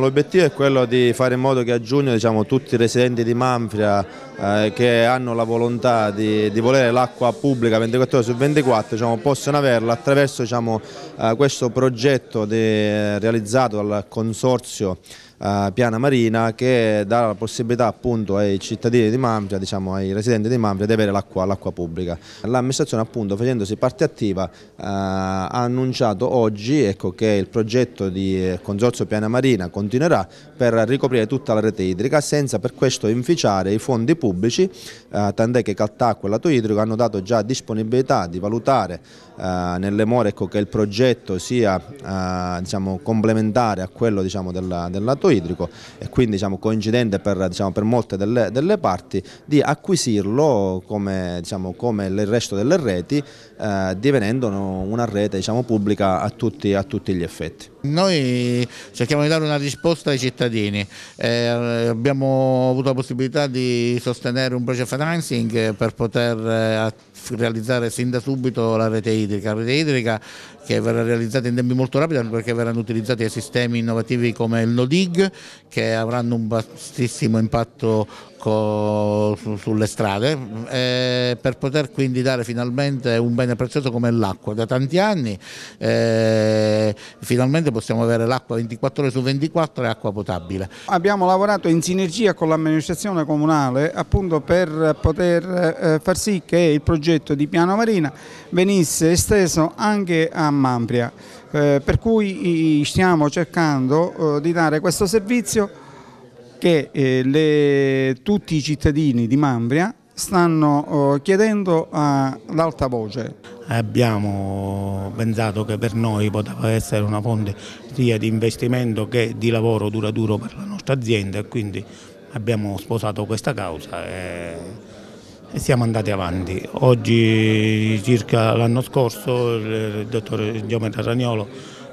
Diciamo, l'obiettivo è quello di fare in modo che a giugno diciamo, tutti i residenti di Manfria eh, che hanno la volontà di, di volere l'acqua pubblica 24 ore su 24 diciamo, possano averla attraverso diciamo, eh, questo progetto di, realizzato dal Consorzio eh, Piana Marina che dà la possibilità appunto ai cittadini di Mantova, diciamo ai residenti di Mantova di avere l'acqua pubblica. L'amministrazione appunto facendosi parte attiva eh, ha annunciato oggi ecco, che il progetto di eh, Consorzio Piana Marina continuerà per ricoprire tutta la rete idrica senza per questo inficiare i fondi pubblici, eh, tant'è che Caltacqua e Lato Idrico hanno dato già disponibilità di valutare eh, nelle more ecco, che il progetto sia eh, diciamo, complementare a quello diciamo, del, del Lato idrico e quindi diciamo, coincidente per, diciamo, per molte delle, delle, parti di acquisirlo come, diciamo, come il resto delle reti eh, divenendo una rete diciamo, pubblica a tutti, a tutti gli effetti. Noi cerchiamo di dare una risposta ai cittadini, eh, abbiamo avuto la possibilità di sostenere un project financing per poter attivare eh, realizzare sin da subito la rete idrica, la rete idrica che verrà realizzata in tempi molto rapidi perché verranno utilizzati sistemi innovativi come il NoDig che avranno un bassissimo impatto ecco, su, sulle strade eh, per poter quindi dare finalmente un bene prezioso come l'acqua. Da tanti anni eh, finalmente possiamo avere l'acqua 24 ore su 24 e acqua potabile. Abbiamo lavorato in sinergia con l'amministrazione comunale appunto per poter eh, far sì che il progetto di Piano Marina venisse esteso anche a Mampria, eh, per cui stiamo cercando eh, di dare questo servizio che eh, le, tutti i cittadini di Mambria stanno eh, chiedendo all'alta eh, voce. Abbiamo pensato che per noi poteva essere una fonte sia di investimento che di lavoro duraturo per la nostra azienda e quindi abbiamo sposato questa causa e, e siamo andati avanti. Oggi circa l'anno scorso il dottore Giometta Ragnolo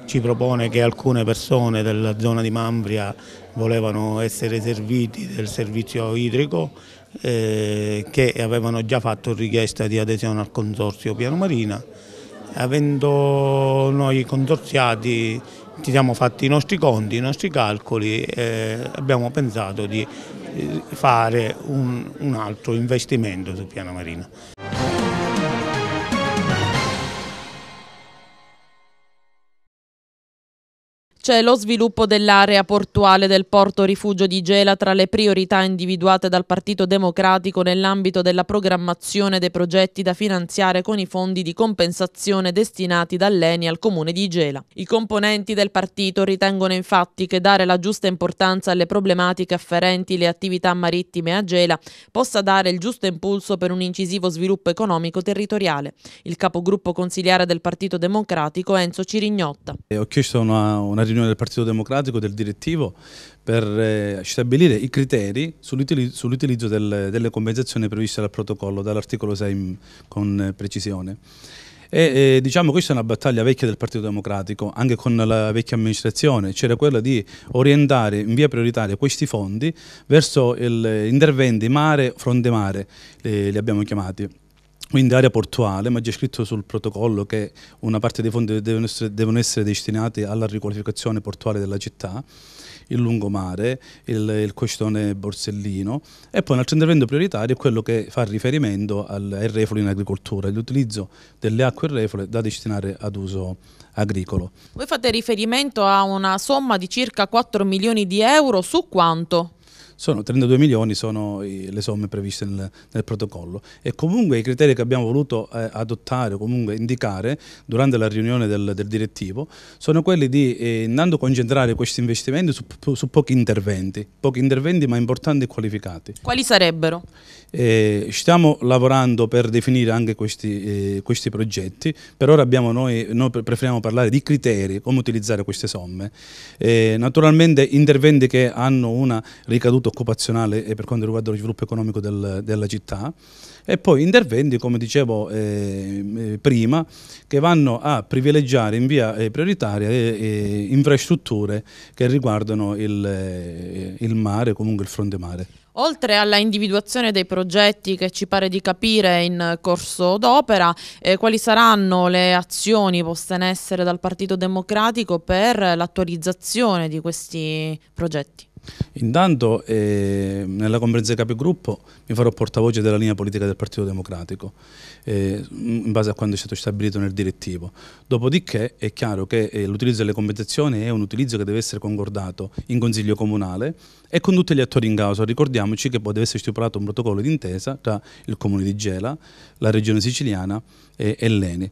ci propone che alcune persone della zona di Mambria volevano essere serviti del servizio idrico eh, che avevano già fatto richiesta di adesione al consorzio Piano Marina. Avendo noi consorziati ci siamo fatti i nostri conti, i nostri calcoli e abbiamo pensato di eh, fare un, un altro investimento su Piano Marina. c'è lo sviluppo dell'area portuale del porto rifugio di Gela tra le priorità individuate dal Partito Democratico nell'ambito della programmazione dei progetti da finanziare con i fondi di compensazione destinati dall'ENI al comune di Gela. I componenti del partito ritengono infatti che dare la giusta importanza alle problematiche afferenti alle attività marittime a Gela possa dare il giusto impulso per un incisivo sviluppo economico territoriale. Il capogruppo consigliere del Partito Democratico Enzo Cirignotta. Ho eh, chiesto una, una riunione riunione del Partito Democratico del direttivo per eh, stabilire i criteri sull'utilizzo del, delle compensazioni previste dal protocollo, dall'articolo 6 con eh, precisione. E, eh, diciamo questa è una battaglia vecchia del Partito Democratico, anche con la vecchia amministrazione, c'era quella di orientare in via prioritaria questi fondi verso gli eh, interventi mare, fronte mare, eh, li abbiamo chiamati quindi area portuale, ma c'è scritto sul protocollo che una parte dei fondi devono essere, devono essere destinati alla riqualificazione portuale della città, il lungomare, il, il questione borsellino e poi un altro intervento prioritario è quello che fa riferimento al, al refolo in agricoltura, l'utilizzo delle acque refole da destinare ad uso agricolo. Voi fate riferimento a una somma di circa 4 milioni di euro su quanto? sono 32 milioni sono le somme previste nel, nel, protocollo e comunque i criteri che abbiamo voluto eh, adottare o comunque indicare durante la riunione del, del direttivo sono quelli di eh, intanto concentrare questi investimenti su, su pochi interventi, pochi interventi ma importanti e qualificati. Quali sarebbero? Eh, stiamo lavorando per definire anche questi, eh, questi progetti, per ora noi, noi, preferiamo parlare di criteri, come utilizzare queste somme. Eh, naturalmente interventi che hanno una ricaduta occupazionale eh, per quanto riguarda lo sviluppo economico del, della città e poi interventi, come dicevo eh, eh, prima, che vanno a privilegiare in via prioritaria infrastrutture che riguardano il, il mare, comunque il fronte mare. Oltre alla individuazione dei progetti che ci pare di capire in corso d'opera, eh, quali saranno le azioni poste in essere dal Partito Democratico per l'attualizzazione di questi progetti? Intanto eh, nella conferenza dei capigruppo mi farò portavoce della linea politica del Partito Democratico eh, in base a quanto è stato stabilito nel direttivo. Dopodiché è chiaro che eh, l'utilizzo delle compensazioni è un utilizzo che deve essere concordato in Consiglio Comunale e con tutti gli attori in causa. Ricordiamoci che poi deve essere stipulato un protocollo d'intesa tra il Comune di Gela, la Regione Siciliana e, e l'ENI.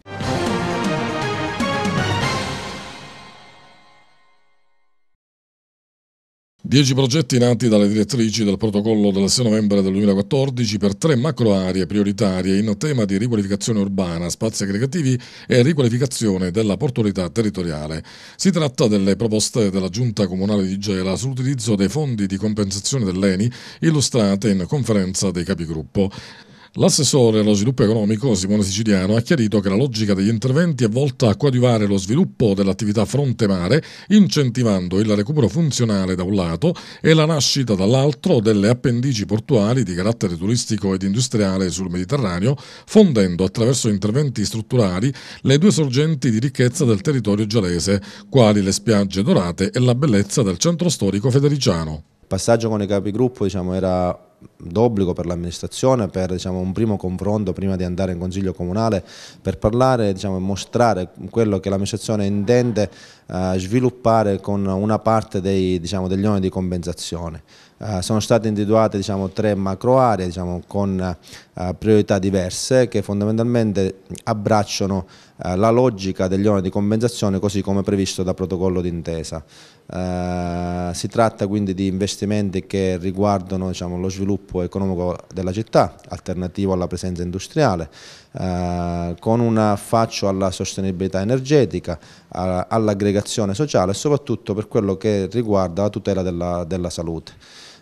Dieci progetti nati dalle direttrici del protocollo del 6 novembre del 2014 per tre macro aree prioritarie in tema di riqualificazione urbana, spazi aggregativi e riqualificazione della portualità territoriale. Si tratta delle proposte della Giunta Comunale di Gela sull'utilizzo dei fondi di compensazione dell'ENI illustrate in conferenza dei capigruppo. L'assessore allo sviluppo economico Simone Siciliano ha chiarito che la logica degli interventi è volta a coadiuvare lo sviluppo dell'attività fronte mare, incentivando il recupero funzionale da un lato e la nascita dall'altro delle appendici portuali di carattere turistico ed industriale sul Mediterraneo, fondendo attraverso interventi strutturali le due sorgenti di ricchezza del territorio gialese, quali le spiagge dorate e la bellezza del centro storico federiciano. Il passaggio con i capigruppo diciamo, era d'obbligo per l'amministrazione per diciamo, un primo confronto prima di andare in consiglio comunale per parlare diciamo, e mostrare quello che l'amministrazione intende eh, sviluppare con una parte dei, diciamo, degli oneri di compensazione. Eh, sono state individuate diciamo, tre macro aree diciamo, con eh, priorità diverse che fondamentalmente abbracciano eh, la logica degli oneri di compensazione così come previsto da protocollo d'intesa. Eh, si tratta quindi di investimenti che riguardano diciamo, lo sviluppo economico della città, alternativo alla presenza industriale, con un affaccio alla sostenibilità energetica, all'aggregazione sociale e soprattutto per quello che riguarda la tutela della, della salute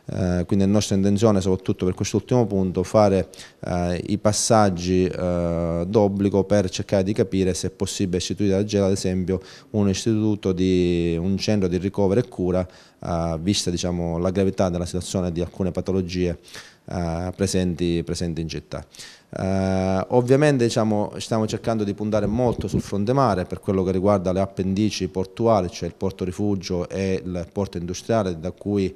eh, quindi è nostra intenzione soprattutto per quest'ultimo punto fare eh, i passaggi eh, d'obbligo per cercare di capire se è possibile istituire a Gela ad esempio un istituto di un centro di ricovero e cura eh, vista diciamo, la gravità della situazione di alcune patologie eh, presenti, presenti in città. Eh, ovviamente diciamo, stiamo cercando di puntare molto sul fronte mare per quello che riguarda le appendici portuali, cioè il porto rifugio e il porto industriale da cui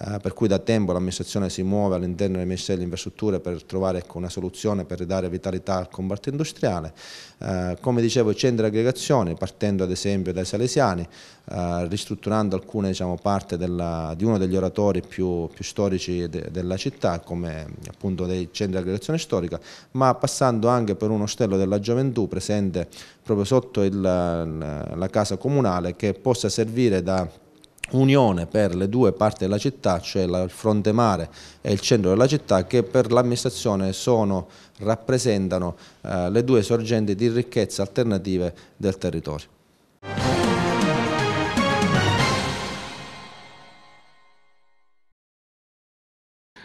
eh, per cui da tempo l'amministrazione si muove all'interno del Ministero delle Infrastrutture per trovare ecco, una soluzione per ridare vitalità al comparto industriale. Eh, come dicevo, centri di aggregazione, partendo ad esempio dai salesiani, eh, ristrutturando alcune diciamo, parti della, di uno degli oratori più, più storici de, della città, come appunto dei centri di aggregazione storica, ma passando anche per un ostello della gioventù presente proprio sotto il, la casa comunale che possa servire da unione per le due parti della città, cioè il fronte mare e il centro della città, che per l'amministrazione rappresentano eh, le due sorgenti di ricchezza alternative del territorio.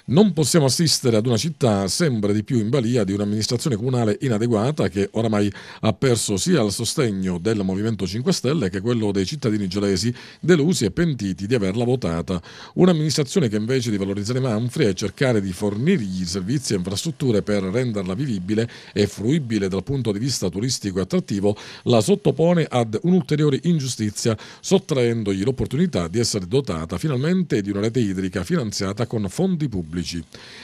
Non possiamo assistere ad una città sempre di più in balia di un'amministrazione comunale inadeguata che oramai ha perso sia il sostegno del Movimento 5 Stelle che quello dei cittadini gelesi delusi e pentiti di averla votata. Un'amministrazione che invece di valorizzare Manfri e cercare di fornirgli servizi e infrastrutture per renderla vivibile e fruibile dal punto di vista turistico e attrattivo, la sottopone ad un'ulteriore ingiustizia sottraendogli l'opportunità di essere dotata finalmente di una rete idrica finanziata con fondi pubblici pubblici.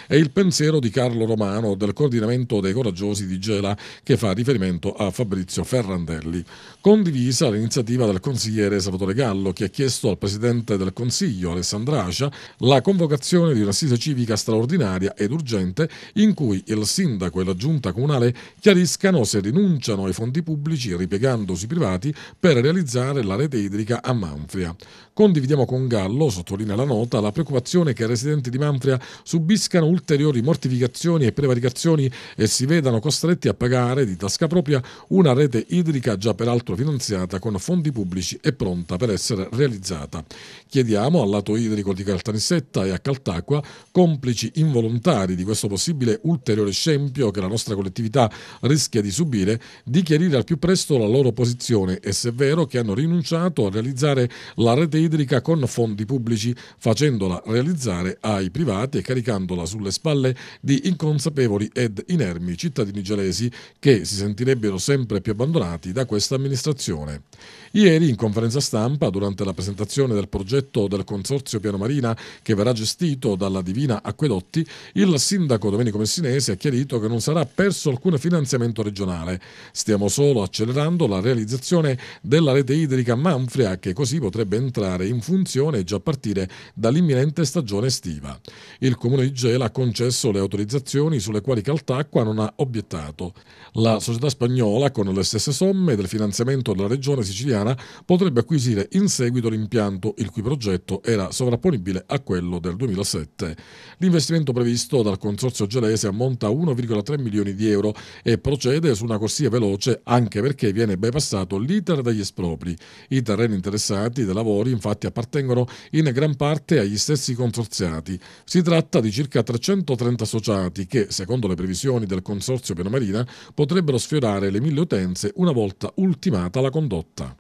È il pensiero di Carlo Romano del coordinamento dei coraggiosi di Gela che fa riferimento a Fabrizio Ferrandelli. Condivisa l'iniziativa del consigliere Salvatore Gallo che ha chiesto al presidente del Consiglio Alessandra Ascia la convocazione di un'assise civica straordinaria ed urgente in cui il sindaco e la giunta comunale chiariscano se rinunciano ai fondi pubblici ripiegandosi privati per realizzare la rete idrica a Manfria. Condividiamo con Gallo, sottolinea la nota, la preoccupazione che i residenti di Manfria subiscano ulteriori mortificazioni e prevaricazioni e si vedano costretti a pagare di tasca propria una rete idrica già peraltro finanziata con fondi pubblici e pronta per essere realizzata. Chiediamo al lato idrico di Caltanissetta e a Caltacqua, complici involontari di questo possibile ulteriore scempio che la nostra collettività rischia di subire, di chiarire al più presto la loro posizione e se è vero che hanno rinunciato a realizzare la rete idrica con fondi pubblici facendola realizzare ai privati e caricandola sulle spalle di inconsapevoli ed inermi cittadini gelesi che si sentirebbero sempre più abbandonati da questa amministrazione. Ieri in conferenza stampa, durante la presentazione del progetto del Consorzio Piano Marina che verrà gestito dalla Divina Acquedotti, il sindaco Domenico Messinese ha chiarito che non sarà perso alcun finanziamento regionale. Stiamo solo accelerando la realizzazione della rete idrica Manfria che così potrebbe entrare in funzione già a partire dall'imminente stagione estiva. Il Comune di Gela ha concesso le autorizzazioni sulle quali Caltacqua non ha obiettato. La società spagnola, con le stesse somme del finanziamento della regione siciliana, potrebbe acquisire in seguito l'impianto, il cui progetto era sovrapponibile a quello del 2007. L'investimento previsto dal consorzio gelese ammonta a 1,3 milioni di euro e procede su una corsia veloce anche perché viene bypassato l'iter degli espropri. I terreni interessati dai lavori infatti appartengono in gran parte agli stessi consorziati. Si tratta tratta di circa 330 associati che, secondo le previsioni del Consorzio Penomarina, potrebbero sfiorare le mille utenze una volta ultimata la condotta.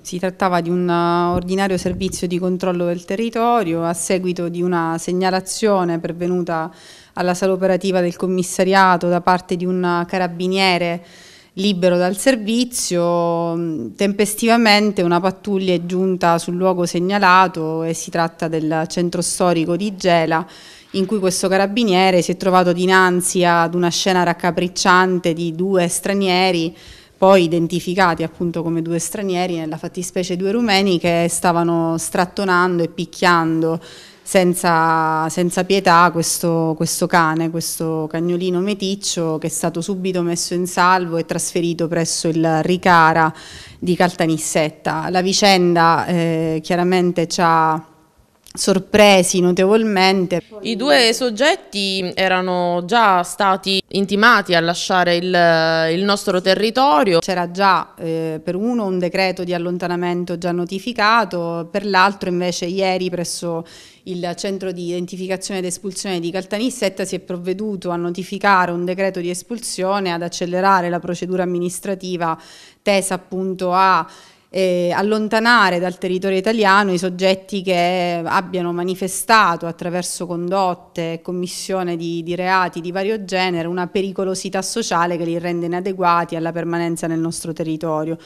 Si trattava di un uh, ordinario servizio di controllo del territorio a seguito di una segnalazione pervenuta alla sala operativa del commissariato da parte di un uh, carabiniere libero dal servizio, mm, tempestivamente una pattuglia è giunta sul luogo segnalato e si tratta del centro storico di Gela in cui questo carabiniere si è trovato dinanzi ad una scena raccapricciante di due stranieri poi identificati appunto come due stranieri, nella fattispecie due rumeni che stavano strattonando e picchiando senza, senza pietà questo, questo, cane, questo cagnolino meticcio che è stato subito messo in salvo e trasferito presso il Ricara di Caltanissetta. La vicenda eh, chiaramente ci ha sorpresi notevolmente. I due soggetti erano già stati intimati a lasciare il, il nostro territorio. C'era già eh, per uno un decreto di allontanamento già notificato, per l'altro invece ieri presso il centro di identificazione ed espulsione di Caltanissetta si è provveduto a notificare un decreto di espulsione, ad accelerare la procedura amministrativa tesa appunto a eh, allontanare dal territorio italiano i soggetti che abbiano manifestato attraverso condotte e commissione di, di reati di vario genere una pericolosità sociale che li rende inadeguati alla permanenza nel nostro territorio.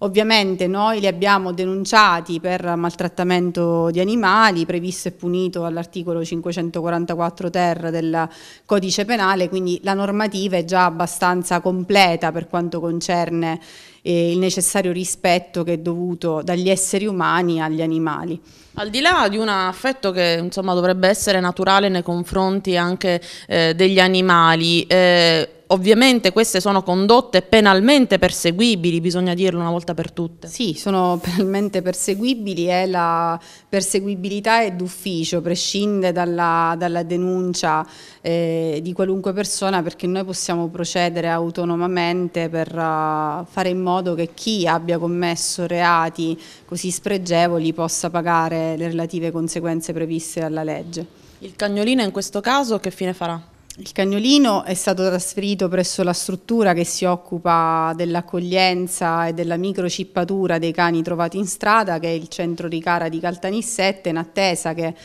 Ovviamente noi li abbiamo denunciati per maltrattamento di animali, previsto e punito all'articolo 544 ter del codice penale, quindi la normativa è già abbastanza completa per quanto concerne eh, il necessario rispetto che è dovuto dagli esseri umani agli animali. Al di là di un affetto che insomma, dovrebbe essere naturale nei confronti anche eh, degli animali, eh, ovviamente queste sono condotte penalmente perseguibili, bisogna dirlo una volta per tutte. Sì, sono penalmente perseguibili e eh, la perseguibilità è d'ufficio, prescinde dalla, dalla denuncia eh, di qualunque persona perché noi possiamo procedere autonomamente per uh, fare in modo che chi abbia commesso reati così spregevoli possa pagare le relative conseguenze previste dalla legge. Il cagnolino in questo caso che fine farà? Il cagnolino è stato trasferito presso la struttura che si occupa dell'accoglienza e della microcippatura dei cani trovati in strada, che è il centro di Ricara di Caltanissette, in attesa che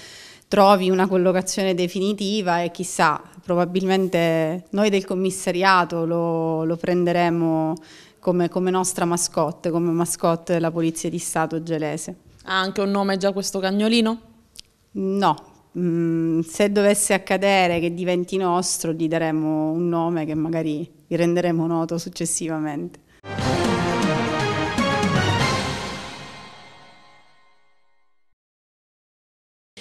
trovi una collocazione definitiva e chissà, probabilmente noi del commissariato lo, lo prenderemo come, come, nostra mascotte, come mascotte della Polizia di Stato gelese. Ha anche un nome già questo cagnolino? No, Mm, se dovesse accadere che diventi nostro, gli daremo un nome che magari gli renderemo noto successivamente.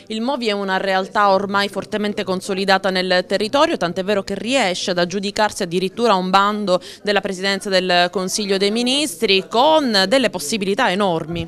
Il Movi è una realtà ormai fortemente consolidata nel territorio, tant'è vero che riesce ad aggiudicarsi addirittura un bando della Presidenza del Consiglio dei Ministri con delle possibilità enormi.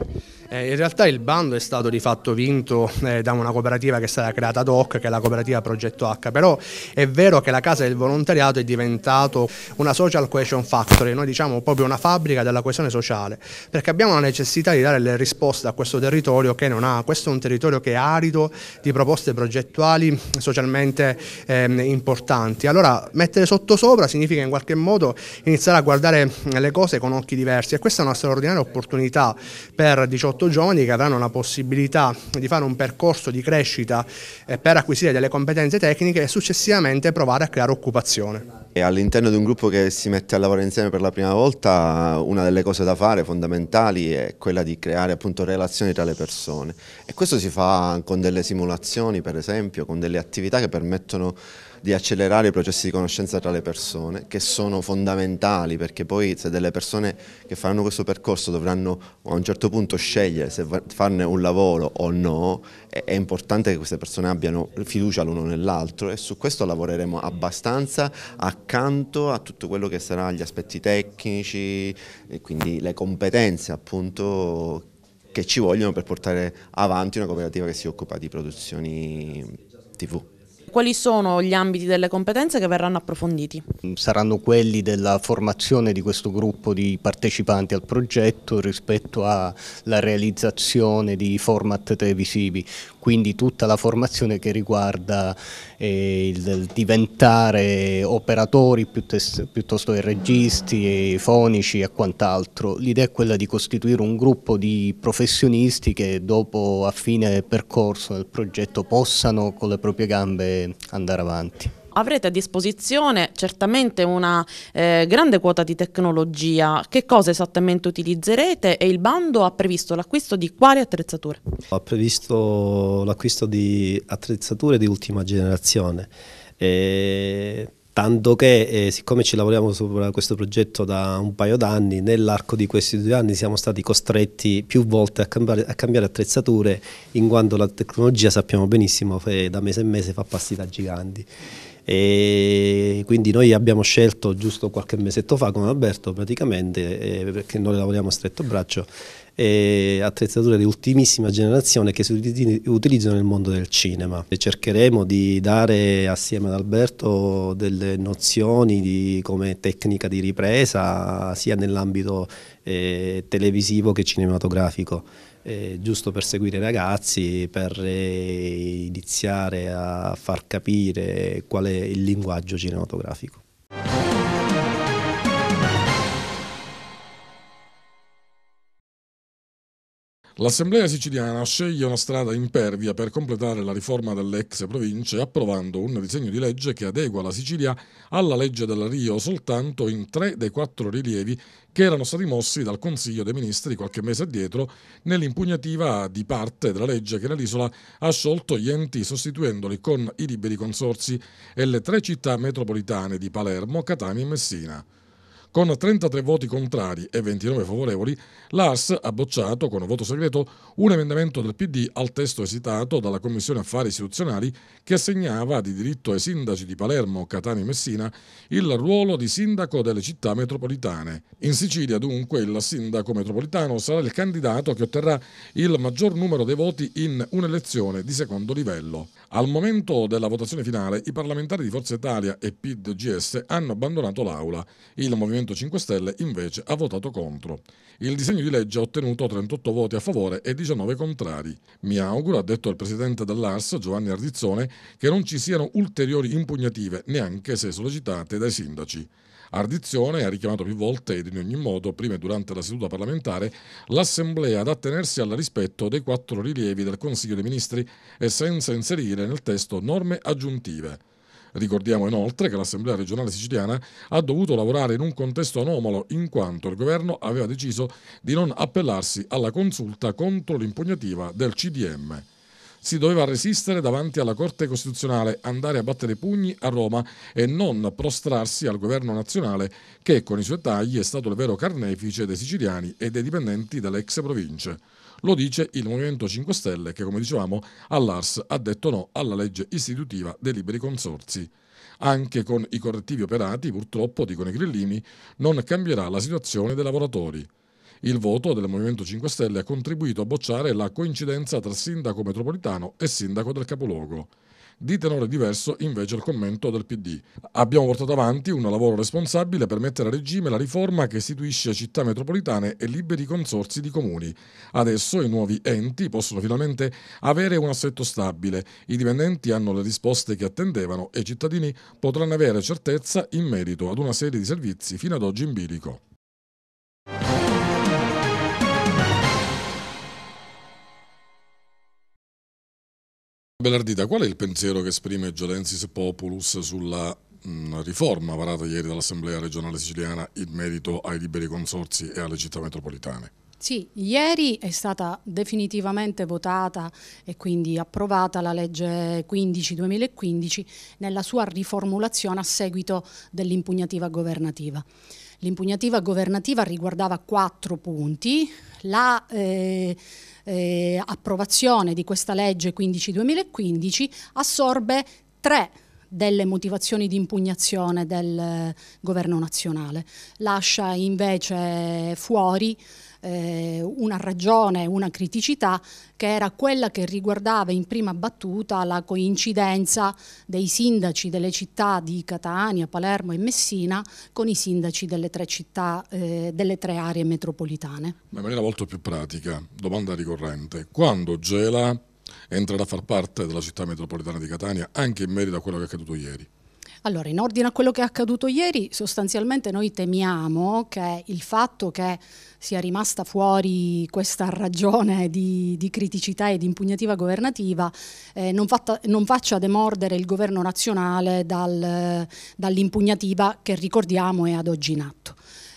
Eh, in realtà il bando è stato di fatto vinto eh, da una cooperativa che è stata creata ad hoc, che è la cooperativa Progetto H, però è vero che la Casa del Volontariato è diventato una social cohesion factory, noi diciamo proprio una fabbrica della coesione sociale, perché abbiamo la necessità di dare le risposte a questo territorio che non ha, questo è un territorio che è arido di proposte progettuali socialmente eh, importanti. Allora mettere sotto sopra significa in qualche modo iniziare a guardare le cose con occhi diversi e questa è una straordinaria opportunità per 18 molto giovani che avranno la possibilità di fare un percorso di crescita eh, per acquisire delle competenze tecniche e successivamente provare a creare occupazione. All'interno di un gruppo che si mette a lavorare insieme per la prima volta una delle cose da fare fondamentali è quella di creare appunto relazioni tra le persone e questo si fa con delle simulazioni per esempio, con delle attività che permettono di accelerare i processi di conoscenza tra le persone che sono fondamentali perché poi se delle persone che faranno questo percorso dovranno a un certo punto scegliere se farne un lavoro o no è importante che queste persone abbiano fiducia l'uno nell'altro e su questo lavoreremo abbastanza accanto a tutto quello che sarà gli aspetti tecnici e quindi le competenze appunto che ci vogliono per portare avanti una cooperativa che si occupa di produzioni tv quali sono gli ambiti delle competenze che verranno approfonditi? Saranno quelli della formazione di questo gruppo di partecipanti al progetto rispetto alla realizzazione di format televisivi, quindi tutta la formazione che riguarda eh, il diventare operatori piuttosto, piuttosto che registi, fonici e quant'altro. L'idea è quella di costituire un gruppo di professionisti che dopo a fine percorso del progetto possano con le proprie gambe andare avanti avrete a disposizione certamente una eh, grande quota di tecnologia. Che cosa esattamente utilizzerete e il bando ha previsto l'acquisto di quali attrezzature? Ha previsto l'acquisto di attrezzature di ultima generazione. E tanto che eh, siccome ci lavoriamo su questo progetto da un paio d'anni, nell'arco di questi due anni siamo stati costretti più volte a cambiare, a cambiare attrezzature, in quanto la tecnologia sappiamo benissimo che da mese in mese fa passi da giganti. E quindi noi abbiamo scelto giusto qualche mesetto fa con Alberto praticamente eh, perché noi lavoriamo a stretto braccio e attrezzature di ultimissima generazione che si utilizzano nel mondo del cinema. E cercheremo di dare assieme ad Alberto delle nozioni di, come tecnica di ripresa sia nell'ambito eh, televisivo che cinematografico. Eh, giusto per seguire i ragazzi, per eh, iniziare a far capire qual è il linguaggio cinematografico. L'Assemblea siciliana sceglie una strada impervia per completare la riforma delle ex province approvando un disegno di legge che adegua la Sicilia alla legge della Rio soltanto in tre dei quattro rilievi che erano stati mossi dal Consiglio dei Ministri qualche mese addietro nell'impugnativa di parte della legge che nell'isola ha sciolto gli enti sostituendoli con i liberi consorsi e le tre città metropolitane di Palermo, Catania e Messina. Con 33 voti contrari e 29 favorevoli, l'ARS ha bocciato con voto segreto un emendamento del PD al testo esitato dalla Commissione Affari Istituzionali che assegnava di diritto ai sindaci di Palermo, Catania e Messina il ruolo di sindaco delle città metropolitane. In Sicilia, dunque, il sindaco metropolitano sarà il candidato che otterrà il maggior numero dei voti in un'elezione di secondo livello. Al momento della votazione finale, i parlamentari di Forza Italia e PID-GS hanno abbandonato l'Aula. Il Movimento 5 Stelle, invece, ha votato contro. Il disegno di legge ha ottenuto 38 voti a favore e 19 contrari. Mi auguro, ha detto il presidente dell'ARS, Giovanni Ardizzone, che non ci siano ulteriori impugnative, neanche se sollecitate dai sindaci. Ardizione ha richiamato più volte ed in ogni modo, prima e durante la seduta parlamentare, l'Assemblea ad attenersi al rispetto dei quattro rilievi del Consiglio dei Ministri e senza inserire nel testo norme aggiuntive. Ricordiamo inoltre che l'Assemblea regionale siciliana ha dovuto lavorare in un contesto anomalo in quanto il governo aveva deciso di non appellarsi alla consulta contro l'impugnativa del CDM si doveva resistere davanti alla Corte Costituzionale, andare a battere pugni a Roma e non prostrarsi al governo nazionale che con i suoi tagli è stato il vero carnefice dei siciliani e dei dipendenti delle ex province. Lo dice il Movimento 5 Stelle che, come dicevamo, all'ARS ha detto no alla legge istitutiva dei liberi consorzi. Anche con i correttivi operati, purtroppo, dicono i grillini, non cambierà la situazione dei lavoratori. Il voto del Movimento 5 Stelle ha contribuito a bocciare la coincidenza tra sindaco metropolitano e sindaco del capoluogo. Di tenore diverso invece il commento del PD. Abbiamo portato avanti un lavoro responsabile per mettere a regime la riforma che istituisce città metropolitane e liberi consorsi di comuni. Adesso i nuovi enti possono finalmente avere un assetto stabile, i dipendenti hanno le risposte che attendevano e i cittadini potranno avere certezza in merito ad una serie di servizi fino ad oggi in bilico. Belardita, qual è il pensiero che esprime Giolensis Populus sulla mh, mm, riforma varata ieri dall'Assemblea regionale siciliana in merito ai liberi consorsi e alle città metropolitane? Sì, ieri è stata definitivamente votata e quindi approvata la legge 15-2015 nella sua riformulazione a seguito dell'impugnativa governativa. L'impugnativa governativa riguardava quattro punti, la eh, eh, approvazione di questa legge 15-2015 assorbe tre delle motivazioni di impugnazione del eh, governo nazionale, lascia invece fuori eh, una ragione, una criticità che era quella che riguardava in prima battuta la coincidenza dei sindaci delle città di Catania, Palermo e Messina con i sindaci delle tre città, eh, delle tre aree metropolitane. Ma in maniera molto più pratica, domanda ricorrente, quando Gela entrerà a far parte della città metropolitana di Catania anche in merito a quello che è accaduto ieri? Allora, in ordine a quello che è accaduto ieri, sostanzialmente noi temiamo che il fatto che sia rimasta fuori questa ragione di, di criticità e di impugnativa governativa eh, non, fatta, non, faccia demordere il governo nazionale dal, dall'impugnativa che ricordiamo è ad oggi in atto.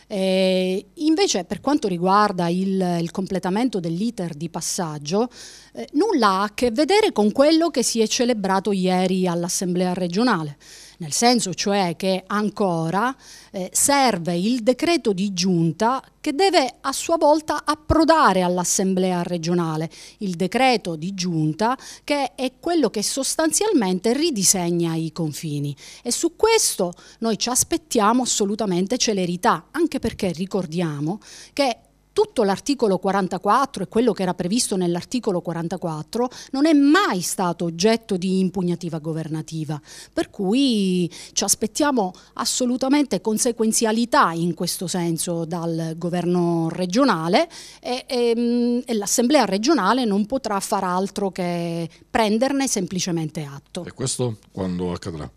Eh, invece per quanto riguarda il, il completamento dell'iter di passaggio, eh, nulla ha a che vedere con quello che si è celebrato ieri all'Assemblea regionale nel senso cioè che ancora eh, serve il decreto di giunta che deve a sua volta approdare all'Assemblea regionale, il decreto di giunta che è quello che sostanzialmente ridisegna i confini e su questo noi ci aspettiamo assolutamente celerità, anche perché ricordiamo che tutto l'articolo 44 e quello che era previsto nell'articolo 44 non è mai stato oggetto di impugnativa governativa, per cui ci aspettiamo assolutamente conseguenzialità in questo senso dal governo regionale e, e, ehm, e l'assemblea regionale non potrà far altro che prenderne semplicemente atto. E questo quando accadrà?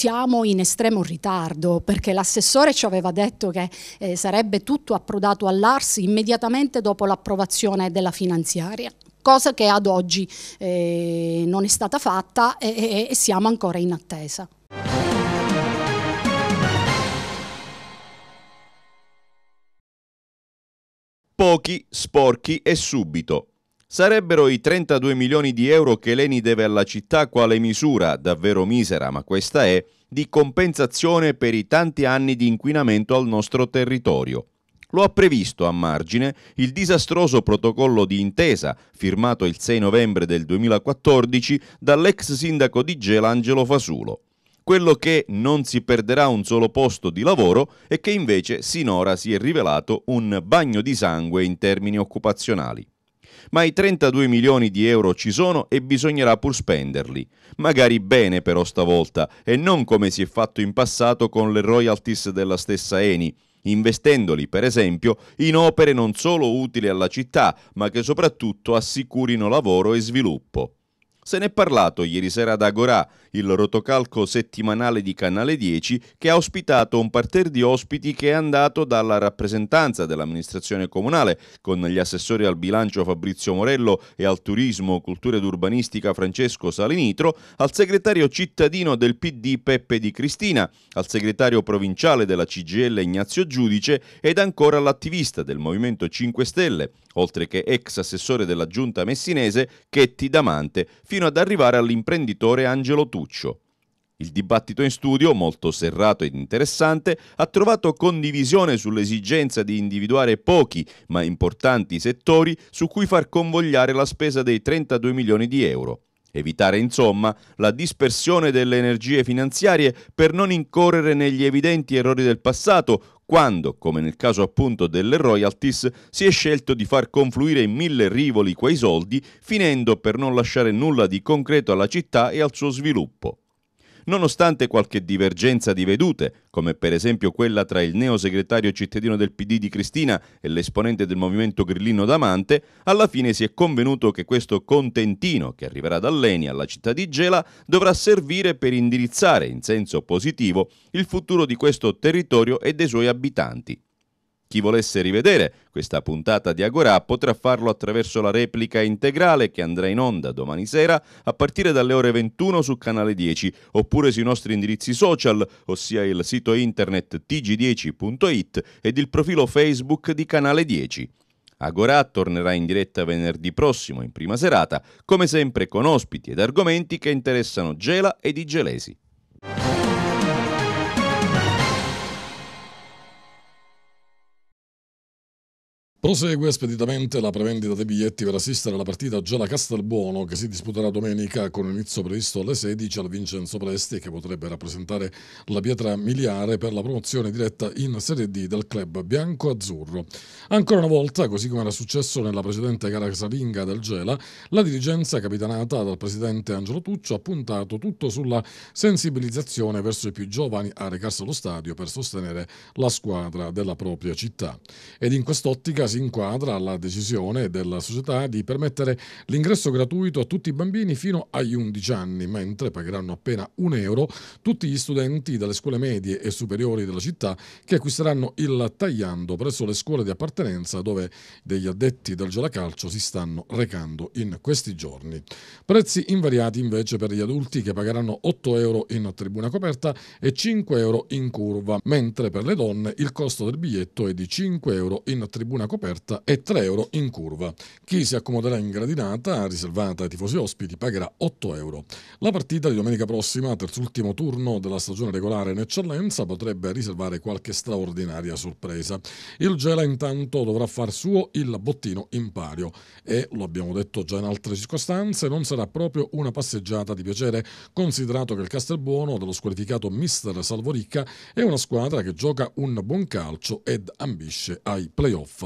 siamo in estremo ritardo perché l'assessore ci aveva detto che eh, sarebbe tutto approdato all'ARS immediatamente dopo l'approvazione della finanziaria cosa che ad oggi eh, non è stata fatta e, e, e siamo ancora in attesa. Pochi, sporchi e subito sarebbero i 32 milioni di euro che l'ENI deve alla città quale misura, davvero misera ma questa è, di compensazione per i tanti anni di inquinamento al nostro territorio. Lo ha previsto a margine il disastroso protocollo di intesa firmato il 6 novembre del 2014 dall'ex sindaco di Gela Angelo Fasulo. Quello che non si perderà un solo posto di lavoro e che invece sinora si è rivelato un bagno di sangue in termini occupazionali. Ma i 32 milioni di euro ci sono e bisognerà pur spenderli. Magari bene però stavolta e non come si è fatto in passato con le royalties della stessa Eni investendoli per esempio in opere non solo utili alla città, ma che soprattutto assicurino lavoro e sviluppo. Se n'è parlato ieri sera ad Agorà, il rotocalco settimanale di Canale 10, che ha ospitato un parterre di ospiti che è andato dalla rappresentanza dell'amministrazione comunale, con gli assessori al bilancio Fabrizio Morello e al turismo, cultura ed urbanistica Francesco Salinitro, al segretario cittadino del PD Peppe Di Cristina, al segretario provinciale della CGL Ignazio Giudice ed ancora all'attivista del Movimento 5 Stelle, oltre che ex assessore della giunta messinese Chetti Damante, fino fino ad arrivare all'imprenditore Angelo Tuccio. Il dibattito in studio, molto serrato ed interessante, ha trovato condivisione sull'esigenza di individuare pochi ma importanti settori su cui far convogliare la spesa dei 32 milioni di euro. Evitare insomma la dispersione delle energie finanziarie per non incorrere negli evidenti errori del passato quando, come nel caso appunto delle royalties, si è scelto di far confluire in mille rivoli quei soldi, finendo per non lasciare nulla di concreto alla città e al suo sviluppo. Nonostante qualche divergenza di vedute, come per esempio quella tra il neo segretario cittadino del PD di Cristina e l'esponente del movimento grillino Damante, alla fine si è convenuto che questo contentino che arriverà dall'Eni alla città di Gela dovrà servire per indirizzare in senso positivo il futuro di questo territorio e dei suoi abitanti. Chi volesse rivedere questa puntata di Agora potrà farlo attraverso la replica integrale che andrà in onda domani sera a partire dalle ore 21 su canale 10 oppure sui nostri indirizzi social, ossia il sito internet tg10.it ed il profilo Facebook di canale 10. Agora tornerà in diretta venerdì prossimo in prima serata, come sempre con ospiti ed argomenti che interessano Gela ed i gelesi. Prosegue speditamente la prevendita dei biglietti per assistere alla partita Gela Castelbuono che si disputerà domenica con inizio previsto alle 16 al Vincenzo Presti che potrebbe rappresentare la pietra miliare per la promozione diretta in Serie D del club bianco-azzurro. Ancora una volta, così come era successo nella precedente gara casalinga del Gela, la dirigenza capitanata dal presidente Angelo Tuccio ha puntato tutto sulla sensibilizzazione verso i più giovani a recarsi allo stadio per sostenere la squadra della propria città. Ed in quest'ottica si inquadra la decisione della società di permettere l'ingresso gratuito a tutti i bambini fino agli 11 anni, mentre pagheranno appena un euro tutti gli studenti dalle scuole medie e superiori della città che acquisteranno il tagliando presso le scuole di appartenenza dove degli addetti del giolacalcio si stanno recando in questi giorni. Prezzi invariati invece per gli adulti che pagheranno 8 euro in tribuna coperta e 5 euro in curva, mentre per le donne il costo del biglietto è di 5 euro in tribuna coperta coperta e 3 euro in curva. Chi si accomoderà in gradinata, riservata ai tifosi ospiti, pagherà 8 euro. La partita di domenica prossima, terzultimo turno della stagione regolare in eccellenza, potrebbe riservare qualche straordinaria sorpresa. Il Gela intanto dovrà far suo il bottino in pario e, lo abbiamo detto già in altre circostanze, non sarà proprio una passeggiata di piacere, considerato che il Castelbuono dello squalificato mister Salvoricca è una squadra che gioca un buon calcio ed ambisce ai playoff.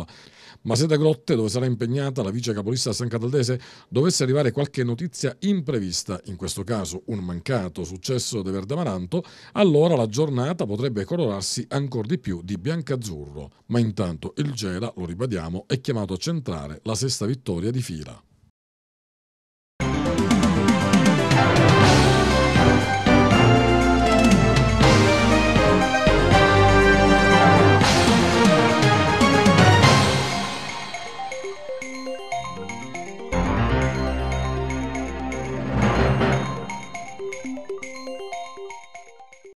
Ma se da Grotte, dove sarà impegnata la vice capolista San Cataldese, dovesse arrivare qualche notizia imprevista, in questo caso un mancato successo de Verdamaranto, allora la giornata potrebbe colorarsi ancora di più di biancazzurro. Ma intanto il Gela, lo ribadiamo, è chiamato a centrare la sesta vittoria di fila.